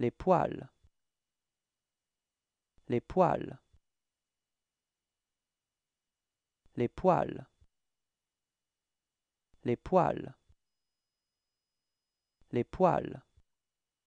les poils les poils les poils les poils les poils